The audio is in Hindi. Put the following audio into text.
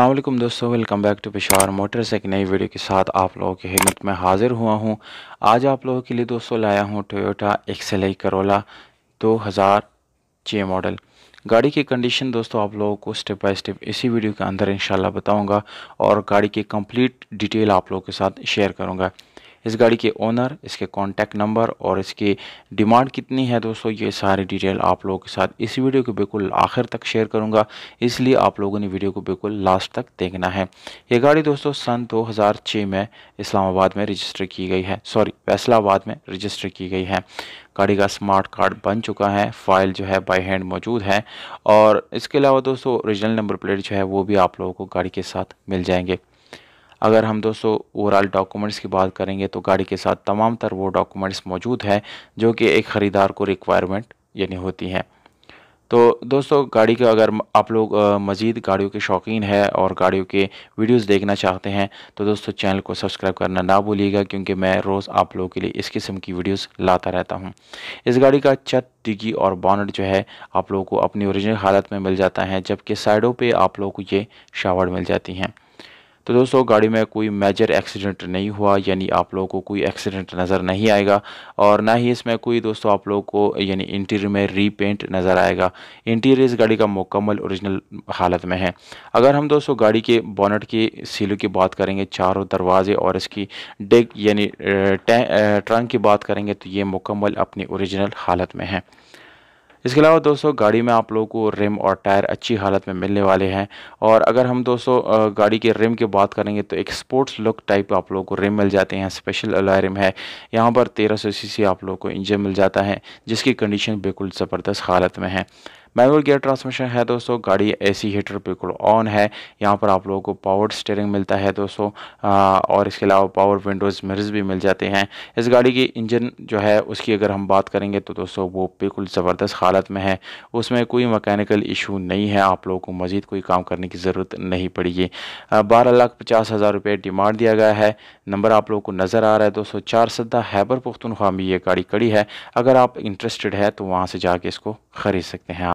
असलम दोस्तों welcome back to Peshawar Motors एक नई वीडियो के साथ आप लोगों की हिम्मत में हाज़िर हुआ हूँ आज आप लोगों के लिए दोस्तों लाया हूँ टोयोटा एक्सेलई करोला छः मॉडल गाड़ी की कंडीशन दोस्तों आप लोगों को स्टेप बाय स्टेप इसी वीडियो के अंदर इंशाल्लाह बताऊंगा और गाड़ी की कंप्लीट डिटेल आप लोगों के साथ शेयर करूंगा इस गाड़ी के ओनर इसके कॉन्टैक्ट नंबर और इसकी डिमांड कितनी है दोस्तों ये सारी डिटेल आप लोगों के साथ इस वीडियो को बिल्कुल आखिर तक शेयर करूँगा इसलिए आप लोगों ने वीडियो को बिल्कुल लास्ट तक देखना है ये गाड़ी दोस्तों सन छः में इस्लामाबाद में रजिस्टर की गई है सॉरी फैसलाबाद में रजिस्टर की गई है गाड़ी का स्मार्ट कार्ड बन चुका है फाइल जो है बाय हैंड मौजूद है और इसके अलावा दोस्तों ओरिजिनल नंबर प्लेट जो है वो भी आप लोगों को गाड़ी के साथ मिल जाएंगे अगर हम दोस्तों ओवरऑल डॉक्यूमेंट्स की बात करेंगे तो गाड़ी के साथ तमाम तर वो डॉक्यूमेंट्स मौजूद हैं जो कि एक ख़रीदार को रिक्वायरमेंट यानी होती हैं तो दोस्तों गाड़ी का अगर आप लोग मज़ीद गाड़ियों के शौकीन है और गाड़ियों के वीडियोस देखना चाहते हैं तो दोस्तों चैनल को सब्सक्राइब करना ना भूलिएगा क्योंकि मैं रोज़ आप लोगों के लिए इस किस्म की वीडियोस लाता रहता हूं इस गाड़ी का छत डिगी और बॉनट जो है आप लोगों को अपनी ओरिजिनल हालत में मिल जाता है जबकि साइडों पर आप लोगों को ये शावर मिल जाती हैं तो दोस्तों गाड़ी में कोई मेजर एक्सीडेंट नहीं हुआ यानी आप लोगों को कोई एक्सीडेंट नज़र नहीं आएगा और ना ही इसमें कोई दोस्तों आप लोगों को यानी इंटीरियर में रीपेंट नज़र आएगा इंटीरियर इस गाड़ी का मुकम्मल औरिजिनल हालत में है अगर हम दोस्तों गाड़ी के बॉनट की सीलों की बात करेंगे चारों दरवाजे और इसकी डेग यानी ट्रंक की बात करेंगे तो ये मुकम्मल अपनी औरिजिनल हालत में है इसके अलावा दोस्तों गाड़ी में आप लोगों को रिम और टायर अच्छी हालत में मिलने वाले हैं और अगर हम दोस्तों गाड़ी के रिम की बात करेंगे तो एक स्पोर्ट्स लुक टाइप आप लोगों को रिम मिल जाते हैं स्पेशल अलॉय रिम है यहाँ पर तेरह सौ सी आप लोगों को इंजन मिल जाता है जिसकी कंडीशन बिल्कुल ज़बरदस्त हालत में है मैनुअल गियर ट्रांसमिशन है दोस्तों गाड़ी एसी हीटर बिल्कुल ऑन है यहाँ पर आप लोगों को पावर स्टेयरिंग मिलता है दोस्तों और इसके अलावा पावर विंडोज़ मिरर्स भी मिल जाते हैं इस गाड़ी की इंजन जो है उसकी अगर हम बात करेंगे तो दोस्तों वो बिल्कुल ज़बरदस्त हालत हालत में है उसमें कोई मकैनिकल इशू नहीं है आप लोगों को मज़ीद कोई काम करने की ज़रूरत नहीं पड़ेगी बारह लाख पचास हज़ार रुपये डिमांड दिया गया है नंबर आप लोगों को नज़र आ रहा है दो सौ चार सदा हैबर पुख्तनख्वा में ये गाड़ी कड़ी है अगर आप इंटरेस्टेड है तो वहाँ से जाके इसको ख़रीद सकते हैं